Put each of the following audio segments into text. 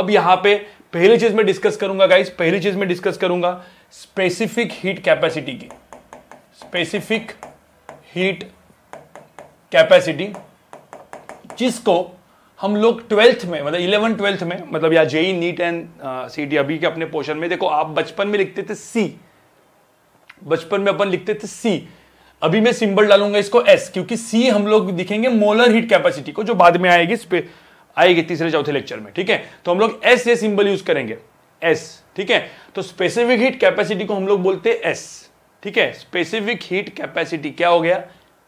अब यहां पे पहली चीज में डिस्कस करूंगा गाइस पहली चीज में डिस्कस करूंगा स्पेसिफिक हीट कैपेसिटी की स्पेसिफिक हीट कैपेसिटी जिसको हम लोग ट्वेल्थ में मतलब इलेवन ट्वेल्थ में मतलब या JEE NEET and C T अभी के अपने पोर्शन में देखो आप बचपन में लिखते थे सी बचपन में अपन लिखते थे सी अभी मैं सिंबल डालूंगा इसको एस क्योंकि सी हम लोग दिखेंगे मोलर हीट कैपेसिटी को जो बाद में आएगी आएगी तीसरे चौथे लेक्चर में ठीक है तो हम लोग एस ए सिंबल यूज करेंगे एस ठीक है तो स्पेसिफिक हीट कैपेसिटी को हम लोग बोलते हैं एस ठीक है स्पेसिफिक हीट कैपेसिटी क्या हो गया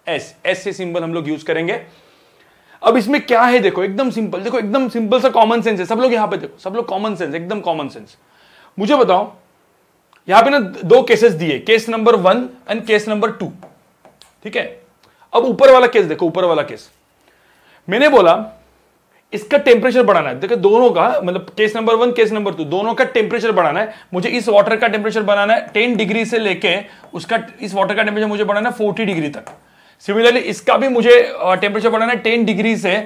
एस एस से सिंबल हम लोग यूज करेंगे अब इसमें क्या है देखो एकदम सिंपल देखो एकदम सिंपल सा कॉमन सेंस है सब लोग यहां पे देखो सब लोग कॉमन सेंस एकदम कॉमन सेंस मुझे बताओ यहां पे ना दो केसेस दिए case number one and case number two ठीक है अब ऊपर वाला केस देखो ऊपर वाला केस मैंने बोला इसका टेम्परेचर बढ़ाना है देखिए दोनों का मतलब case number one case number two दोनों का टेम्परेचर बढ़ाना है मुझे इस वाटर का टेम्परेचर बनाना है टेन डिग्री से लेके उसका इस वाटर का टेम्परेचर मुझे बढ़ाना है फोर्टी डिग्री तक सिमिलरली इसका भी मुझे टेम्परेचर बढ़ाना है टेन डिग्री से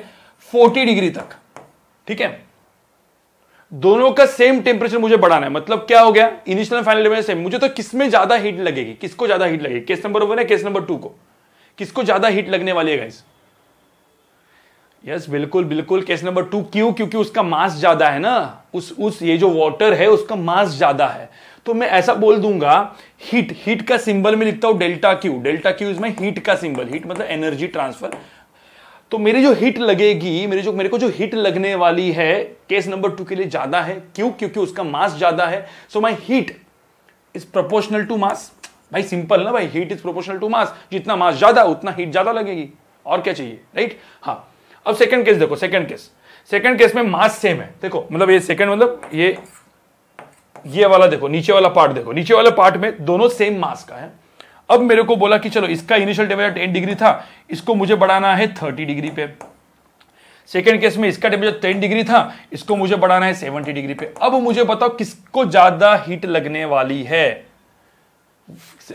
फोर्टी डिग्री तक ठीक है दोनों का सेम टेम्परेचर मुझे बढ़ाना है मतलब क्या हो गया इनिशियल फाइनल लेवल सेम मुझे तो किसमें ज्यादा हीट लगेगी किसको ज्यादा हीट लगेगी केस नंबर वन है केस नंबर टू को किसको ज्यादा हीट लगने वाली है गाइस यस बिल्कुल बिल्कुल केस नंबर टू क्यों क्योंकि उसका मास ज्यादा है ना उस उस ये जो वाटर है उसका मास ज्यादा है तो मैं ऐसा बोल दूंगा हीट हीट का सिंबल में लिखता हूं delta Q delta Q is my heat का सिंबल हीट मतलब एनर्जी ट्रांसफर तो मेरी जो हीट लगेगी मेरे जो मेरे को जो हीट लगने वाली है केस नंबर टू के लिए ज्यादा है क्यों क्योंकि उसका मास ज्यादा है so my heat is proportional to mass भाई सिंपल ना भाई heat is proportional to mass जितना मास ज्यादा उतना हीट ज्यादा लगेगी और क्या चाहिए राइट हाँ अब सेकंड केस देखो सेकंड केस सेकंड केस में मास सेम है देखो मतलब ये सेकंड मतलब ये ये वाला देखो नीचे वाला पार्ट देखो नीचे वाले पार्ट में दोनों सेम मास का है अब मेरे को बोला कि चलो इसका इनिशियल टेम्परेचर टेन डिग्री था इसको मुझे बढ़ाना है थर्टी डिग्री पे सेकेंड केस में इसका टेम्परेचर टेन डिग्री था इसको मुझे बढ़ाना है सेवेंटी डिग्री पे अब मुझे बताओ किसको ज्यादा हीट लगने वाली है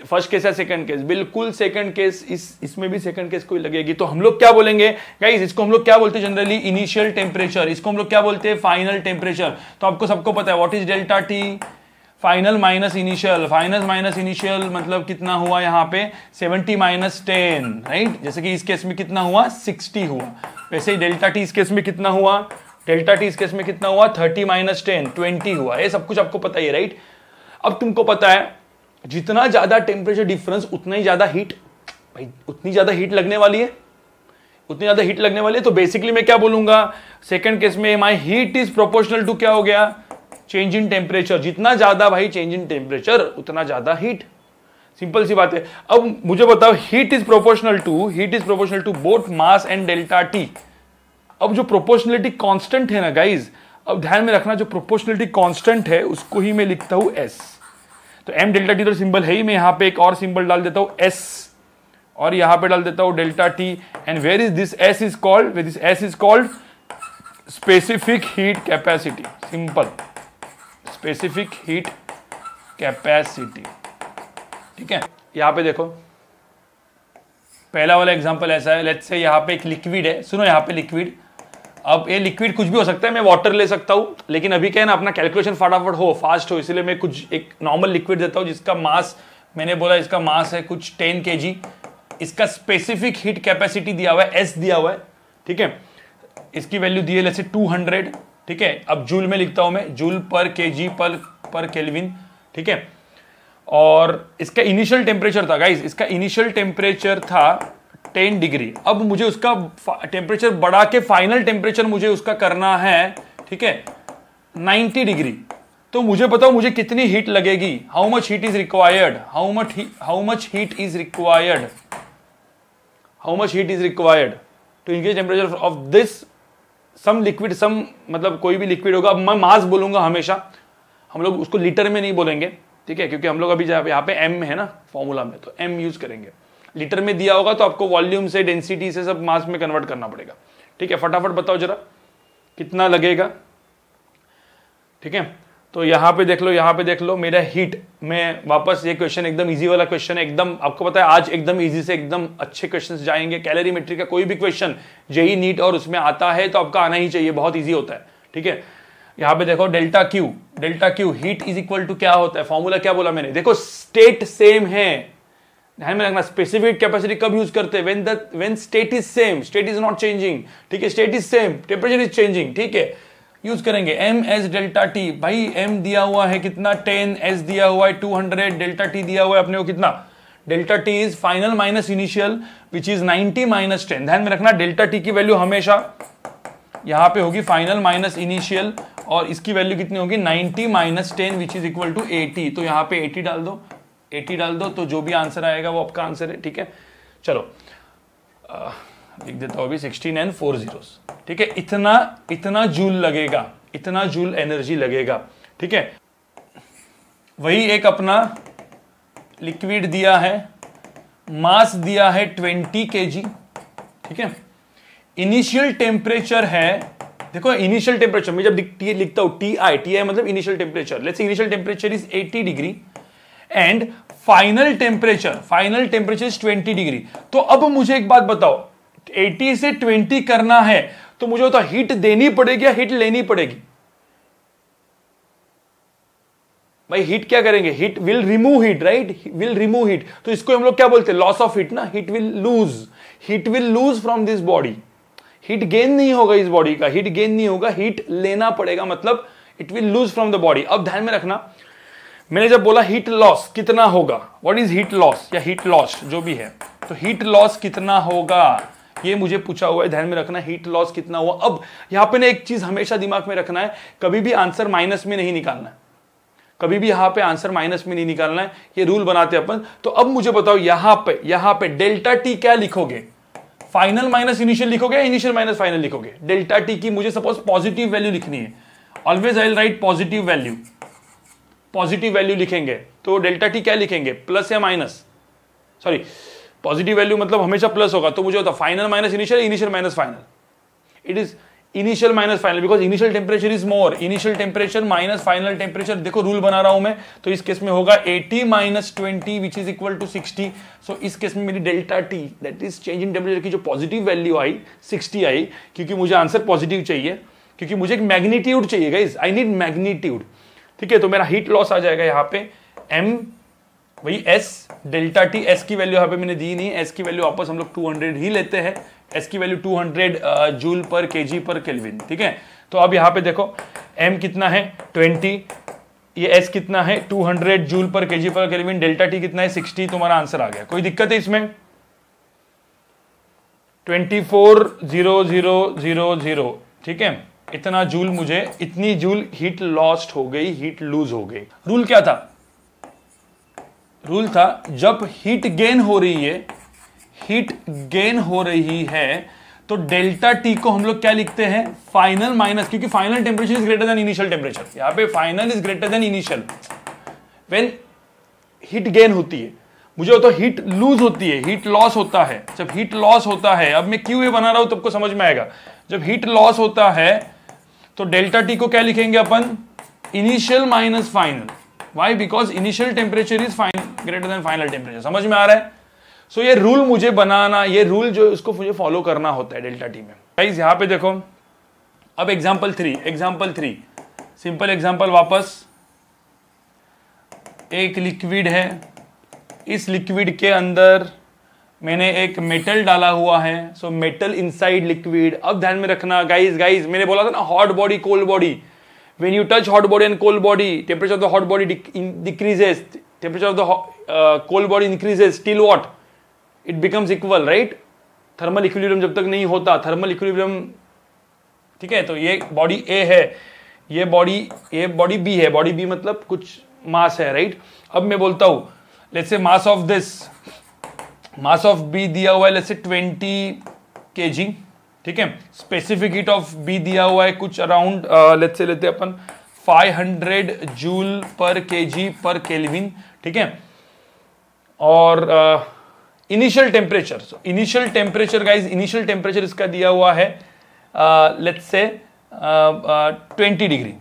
फर्स्ट केस या सेकंड केस बिल्कुल सेकंड केस इस इसमें भी सेकंड केस कोई लगेगी तो हम लोग क्या बोलेंगे गाइस इसको हम लोग क्या बोलते हैं जनरली इनिशियल टेम्परेचर इसको हम लोग क्या बोलते हैं फाइनल टेम्परेचर तो आपको सबको पता है what is delta T final minus initial final minus initial मतलब कितना हुआ यहाँ पे 70 माइनस टेन राइट जैसे कि इस केस में कितना हुआ 60 हुआ वैसे ही डेल्टा टी इस केस में कितना हुआ डेल्टा टी इस केस में कितना हुआ 30 माइनस टेन ट्वेंटी हुआ ये सब कुछ आपको पता ही राइट अब तुमको पता है जितना ज्यादा टेम्परेचर डिफरेंस उतना ही ज्यादा हीट भाई उतनी ज्यादा हीट लगने वाली है उतनी ज्यादा हीट लगने वाली है तो बेसिकली मैं क्या बोलूंगा सेकंड केस में my heat is proportional to क्या हो गया चेंज इन टेम्परेचर जितना ज्यादा भाई चेंज इन टेम्परेचर उतना ज्यादा हीट सिंपल सी बात है अब मुझे बताओ heat is proportional to heat is proportional to both mass and delta T अब जो प्रोपोर्शनलिटी कांस्टेंट है ना गाइज अब ध्यान में रखना जो प्रोपोर्शनलिटी कांस्टेंट है उसको ही मैं लिखता हूं एस तो एम डेल्टा टी तो सिंबल है ही मैं यहाँ पे एक और सिंबल डाल देता हूँ एस और यहाँ पे डाल देता हूँ delta T and where is this S is called where this S is called specific heat capacity simple specific heat capacity ठीक है यहाँ पे देखो पहला वाला एग्जांपल ऐसा है लेट्स से यहाँ पे एक लिक्विड है सुनो यहाँ पे लिक्विड अब ये लिक्विड कुछ भी हो सकता है मैं वाटर ले सकता हूँ लेकिन अभी क्या है ना अपना कैलकुलेशन फटाफट हो फास्ट हो इसलिए मैं कुछ एक नॉर्मल लिक्विड देता हूँ जिसका मास मैंने बोला इसका मास है कुछ टेन के जी इसका स्पेसिफिक हीट कैपेसिटी दिया हुआ है एस दिया हुआ है ठीक है इसकी वैल्यू दी है जैसे टू हंड्रेड ठीक है अब जूल में लिखता हूं मैं जूल पर के जी पर पर केलविन ठीक है और इसका इनिशियल टेम्परेचर था गाइज इसका इनिशियल टेम्परेचर था टेन डिग्री अब मुझे उसका टेम्परेचर बढ़ा के फाइनल टेम्परेचर मुझे उसका करना है ठीक है नाइन्टी डिग्री तो मुझे बताओ मुझे कितनी हीट लगेगी how much heat is required how much how much heat is required how much heat is required to increase temperature of this some liquid some मतलब कोई भी लिक्विड होगा अब मैं मास बोलूंगा हमेशा हम लोग उसको लीटर में नहीं बोलेंगे ठीक है क्योंकि हम लोग अभी यहाँ पे एम है ना फॉर्मूला में तो एम यूज करेंगे लीटर में दिया होगा तो आपको वॉल्यूम से डेंसिटी से सब मास में कन्वर्ट करना पड़ेगा ठीक है फटाफट बताओ जरा कितना लगेगा ठीक है तो यहाँ पे देख लो यहां पे देख लो मेरा हीट में वापस ये क्वेश्चन एकदम इजी वाला क्वेश्चन है एकदम आपको पता है आज एकदम इजी से एकदम अच्छे क्वेश्चन जाएंगे मेट्री का कोई भी क्वेश्चन जेई नीट और उसमें आता है तो आपका आना ही चाहिए बहुत ईजी होता है ठीक है यहां पे देखो delta Q delta Q heat is equal to क्या होता है फॉर्मूला क्या बोला मैंने देखो स्टेट सेम है ध्यान में रखना स्पेसिफिक कैपेसिटी कब यूज करते हैं when when state is same state is not changing ठीक है state is same temperature is changing ठीक है यूज करेंगे एम एस डेल्टा टी भाई एम दिया हुआ है कितना टेन एस दिया हुआ है टू हंड्रेड डेल्टा टी दिया हुआ है अपने को कितना delta T is final minus initial which is ninety minus ten ध्यान में रखना डेल्टा टी की वैल्यू हमेशा यहां पे होगी फाइनल माइनस इनिशियल और इसकी वैल्यू कितनी होगी ninety minus ten which is equal to eighty तो यहां पे एटी डाल दो एटी डाल दो तो जो भी आंसर आएगा वो आपका आंसर है ठीक है चलो लिख देता हूं अभी सिक्सटीन एंड फोर जीरो ठीक है इतना इतना जूल लगेगा इतना जूल एनर्जी लगेगा ठीक है वही एक अपना लिक्विड दिया है मास दिया है ट्वेंटी के ठीक है इनिशियल टेम्परेचर है देखो इनिशियल टेम्परेचर में जब लिखता हूं टी आई टी आई मतलब initial temperature let's initial temperature is 80 degree and final temperature final temperature is 20 degree तो अब मुझे एक बात बताओ 80 से 20 करना है तो मुझे होता हीट देनी पड़ेगी या हीट लेनी पड़ेगी भाई हीट क्या करेंगे heat will remove heat right will remove heat तो इसको हम लोग क्या बोलते हैं लॉस ऑफ हीट ना heat will lose heat will lose from this body heat gain नहीं होगा इस बॉडी का हीट गेन नहीं होगा हीट लेना पड़ेगा मतलब it will lose from the body अब ध्यान में रखना मैंने जब बोला हीट लॉस कितना होगा व्हाट इज हीट लॉस या हीट लॉस जो भी है तो हीट लॉस कितना होगा ये मुझे पूछा हुआ है ध्यान में रखना हीट लॉस कितना हुआ अब यहां पे ना एक चीज हमेशा दिमाग में रखना है कभी भी आंसर माइनस में नहीं निकालना कभी भी यहां पे आंसर माइनस में नहीं निकालना है ये रूल बनाते अपन तो अब मुझे बताओ यहां पे यहां पे डेल्टा टी क्या लिखोगे फाइनल माइनस इनिशियल लिखोगे इनिशियल माइनस फाइनल लिखोगे डेल्टा टी की मुझे सपोज पॉजिटिव वैल्यू लिखनी है always I write positive value positive value लिखेंगे तो डेल्टा टी क्या लिखेंगे प्लस या माइनस सॉरी पॉजिटिव वैल्यू मतलब हमेशा प्लस होगा तो मुझे होता final minus initial initial minus final it is initial minus final because initial temperature is more initial temperature minus final temperature देखो रूल बना रहा हूं मैं तो इस केस में होगा 80 minus twenty which is equal to 60 so इस केस में मेरी delta T that is change in temperature की जो पॉजिटिव वैल्यू आई 60 आई क्योंकि मुझे आंसर पॉजिटिव चाहिए क्योंकि मुझे एक मैग्नीट्यूड चाहिए गाइज आई नीड मैग्नीट्यूड ठीक है तो मेरा हीट लॉस आ जाएगा यहाँ पे एम वही एस डेल्टा टी एस की वैल्यू यहाँ पे मैंने दी नहीं एस की वैल्यू वापस हम लोग 200 ही लेते हैं एस की वैल्यू 200 जूल पर के पर केल्विन ठीक है तो अब यहाँ पे देखो एम कितना है 20 ये एस कितना है 200 joule per kg per kelvin delta T कितना है 60 तुम्हारा आंसर आ गया कोई दिक्कत है इसमें 240000 ठीक है इतना जूल मुझे इतनी जूल हीट लॉस्ट हो गई हीट लूज हो गई रूल क्या था रूल था जब हीट गेन हो रही है हीट गेन हो रही है तो डेल्टा टी को हम लोग क्या लिखते हैं फाइनल माइनस क्योंकि final temperature is greater than initial temperature यहां पे final is greater than initial when heat gain होती है मुझे तो हीट लूज होती है हीट लॉस होता है जब हीट लॉस होता है अब मैं क्यू ए बना रहा हूं तो आपको समझ में आएगा जब हीट लॉस होता है तो डेल्टा टी को क्या लिखेंगे अपन initial minus final why because initial temperature is fine greater than final temperature समझ में आ रहा है सो so, ये रूल मुझे बनाना ये रूल जो उसको मुझे फॉलो करना होता है डेल्टा टी में गाइस यहां पे देखो अब example three example three simple example वापस एक लिक्विड है इस लिक्विड के अंदर मैंने एक मेटल डाला हुआ है सो मेटल इनसाइड लिक्विड अब ध्यान में रखना गाइस गाइस मैंने बोला था ना hot body cold body when you touch hot body and cold body temperature of the hot body decreases temperature of the cold body increases cold what it becomes equal right thermal equilibrium जब तक नहीं होता thermal equilibrium ठीक है तो ये body A है ये बॉडी ए बॉडी बी है बॉडी बी मतलब कुछ मास है राइट right? अब मैं बोलता हूं let's say mass of this mass of B दिया हुआ है जैसे ट्वेंटी के जी ठीक है स्पेसिफिक हीट ऑफ बी दिया हुआ है कुछ अराउंड लेट से लेते अपन 500 joule per kg per kelvin ठीक है और initial temperature initial temperature guys initial temperature इसका दिया हुआ है लेट्स से ट्वेंटी डिग्री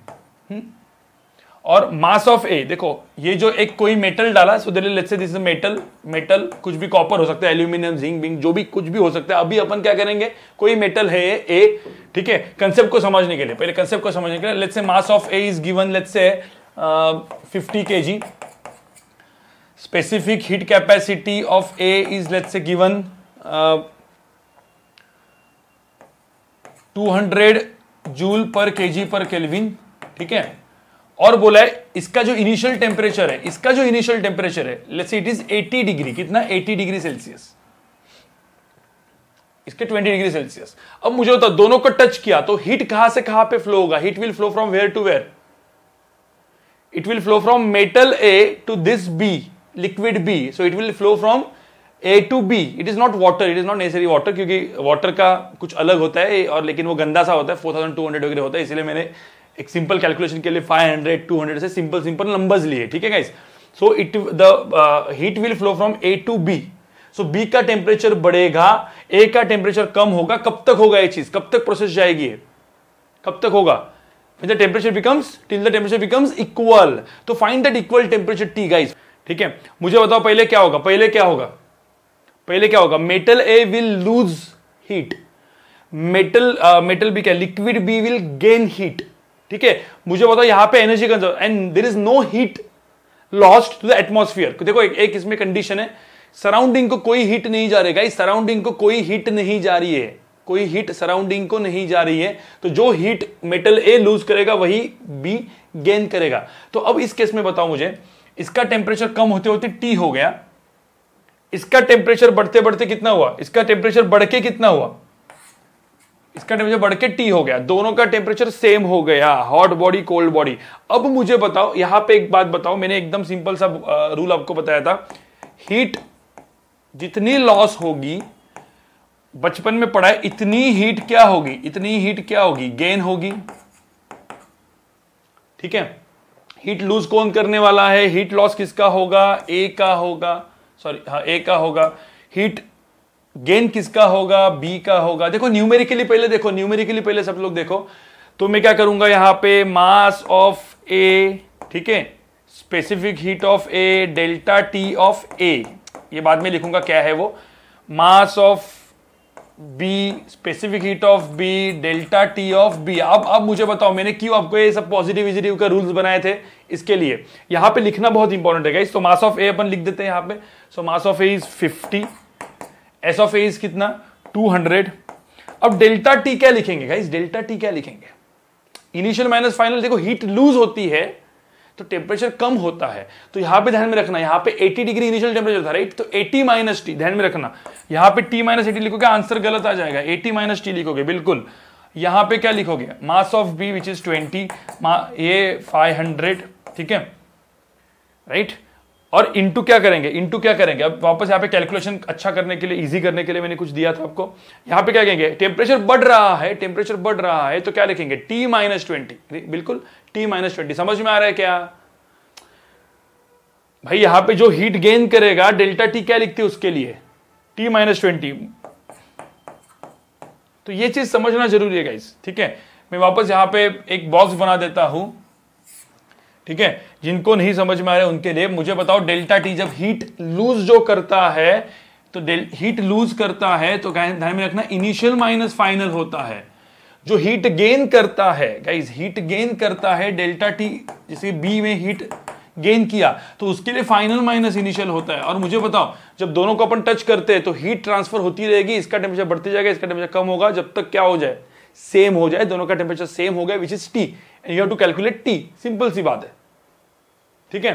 और मास ऑफ ए देखो ये जो एक कोई मेटल डाला so they let's say this metal metal कुछ भी कॉपर हो सकता है एल्यूमिनियम जिंक बिंग जो भी कुछ भी हो सकता है अभी अपन क्या करेंगे कोई मेटल है ए ठीक है कंसेप्ट को समझने के लिए पहले कंसेप्ट को समझने के लिए let's say mass of A is given let's say fifty kg specific heat capacity of A is let's say given two hundred joule per के जी पर केलविन ठीक है और बोला है इसका जो इनिशियल टेम्परेचर है इसका जो इनिशियल टेम्परेचर है लेट्स इट इज 80 डिग्री कितना 80 डिग्री सेल्सियस इसके 20 डिग्री सेल्सियस अब मुझे होता दोनों को टच किया तो हीट कहां से कहां पे फ्लो होगा heat will flow from where to where it will flow from metal A to this B liquid B so it will flow from A to B it is not water it is not necessary water क्योंकि water का कुछ अलग होता है और लेकिन वो गंदा सा होता है four thousand two hundred degree होता है इसलिए मैंने एक सिंपल कैलकुलेशन के लिए 500, 200 से सिंपल सिंपल नंबर्स लिए ठीक है guys so it the heat will flow from A to B so B का टेम्परेचर बढ़ेगा ए का टेम्परेचर कम होगा कब तक होगा ये चीज कब तक प्रोसेस जाएगी कब तक होगा temperature becomes till the temperature becomes equal तो find that equal temperature T guys ठीक है मुझे बताओ पहले क्या होगा पहले क्या होगा पहले क्या होगा metal A will lose heat metal metal B क्या liquid B will gain heat ठीक है मुझे बताओ यहां पे energy conserve and there is no heat lost to the atmosphere देखो एक, एक इसमें कंडीशन है सराउंडिंग को कोई हीट नहीं जा रही गाइस सराउंडिंग को कोई हीट नहीं जा रही है कोई हीट सराउंडिंग को नहीं जा रही है तो जो हीट मेटल ए लूज करेगा वही बी गेन करेगा तो अब इस केस में बताओ मुझे इसका टेम्परेचर कम होते होते टी हो गया इसका टेम्परेचर बढ़ते बढ़ते कितना हुआ इसका टेम्परेचर बढ़ के कितना हुआ इसका टेम्परेचर बढ़ के टी हो गया दोनों का टेम्परेचर सेम हो गया हॉट बॉडी कोल्ड बॉडी अब मुझे बताओ यहां पे एक बात बताओ मैंने एकदम सिंपल सा रूल आपको बताया था हीट जितनी लॉस होगी बचपन में पढ़ा है इतनी हीट क्या होगी इतनी हीट क्या होगी गेन होगी ठीक है हीट लूज कौन करने वाला है हीट लॉस किसका होगा ए का होगा सॉरी हाँ ए का होगा हीट गेन किसका होगा बी का होगा देखो न्यूमेरिकली पहले देखो न्यूमेरिकली पहले सब लोग देखो तो मैं क्या करूंगा यहां पे मास ऑफ ए ठीक है specific heat of A delta T of A ये बाद में लिखूंगा क्या है वो mass of B specific heat of B delta T of B अब अब मुझे बताओ मैंने क्यों आपको ये सब पॉजिटिव विजिटिव का रूल्स बनाए थे इसके लिए यहां पे लिखना बहुत इंपॉर्टेंट है इस तो मास ऑफ ए अपन लिख देते हैं यहां पे so mass of A is 50 s of A is कितना 200 अब डेल्टा टी क्या लिखेंगे गाइस डेल्टा टी क्या लिखेंगे इनिशियल माइनस फाइनल देखो हीट लूज होती है तो टेम्परेचर कम होता है तो यहां पे ध्यान में रखना यहां पे 80 डिग्री इनिशियल टेम्परेचर था राइट तो 80 माइनस टी ध्यान में रखना यहां पे टी माइनस एटी लिखोगे आंसर गलत आ जाएगा 80 माइनस टी लिखोगे बिल्कुल यहां पे क्या लिखोगे mass of B which is twenty A 500 ठीक है राइट right? और इनटू क्या करेंगे इनटू क्या करेंगे अब वापस यहाँ पे कैलकुलेशन अच्छा करने के लिए इजी करने के लिए मैंने कुछ दिया था आपको यहाँ पे क्या कहेंगे टेम्परेचर बढ़ रहा है टेम्परेचर बढ़ रहा है तो क्या लिखेंगे टी माइनस ट्वेंटी बिल्कुल टी माइनस ट्वेंटी समझ में आ रहा है क्या भाई यहाँ पे जो हीट गेन करेगा डेल्टा टी क्या लिखती है उसके लिए टी माइनस ट्वेंटी तो ये चीज समझना जरूरी है गाइस ठीक है मैं वापस यहाँ पे एक बॉक्स बना देता हूं ठीक है जिनको नहीं समझ में आ रहे उनके लिए मुझे बताओ डेल्टा टी जब हीट लूज जो करता है तो हीट लूज करता है तो ध्यान में रखना इनिशियल माइनस फाइनल होता है जो हीट गेन करता है गाइज हीट गेन करता है डेल्टा टी जैसे बी में हीट गेन किया तो उसके लिए फाइनल माइनस इनिशियल होता है और मुझे बताओ जब दोनों को अपन टच करते हैं तो हीट ट्रांसफर होती रहेगी इसका टेम्परेचर बढ़ते जाएगा इसका टेम्परेचर कम होगा जब तक क्या हो जाए सेम हो जाए दोनों का टेम्परेचर सेम हो गया which is T and you have to calculate T simple सी बात है ठीक है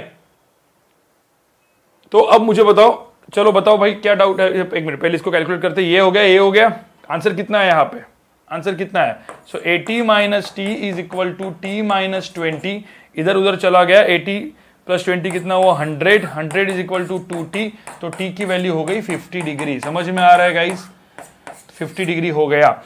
तो अब मुझे बताओ चलो बताओ भाई क्या डाउट है एक मिनट पहले इसको कैलकुलेट करते ये हो गया ये हो गया आंसर कितना है यहां पे आंसर कितना है so eighty minus T is equal to T minus twenty इधर उधर चला गया एटी प्लस ट्वेंटी कितना हुआ hundred hundred is equal to two T तो टी की वैल्यू हो गई फिफ्टी डिग्री समझ में आ रहा है गाइस फिफ्टी डिग्री हो गया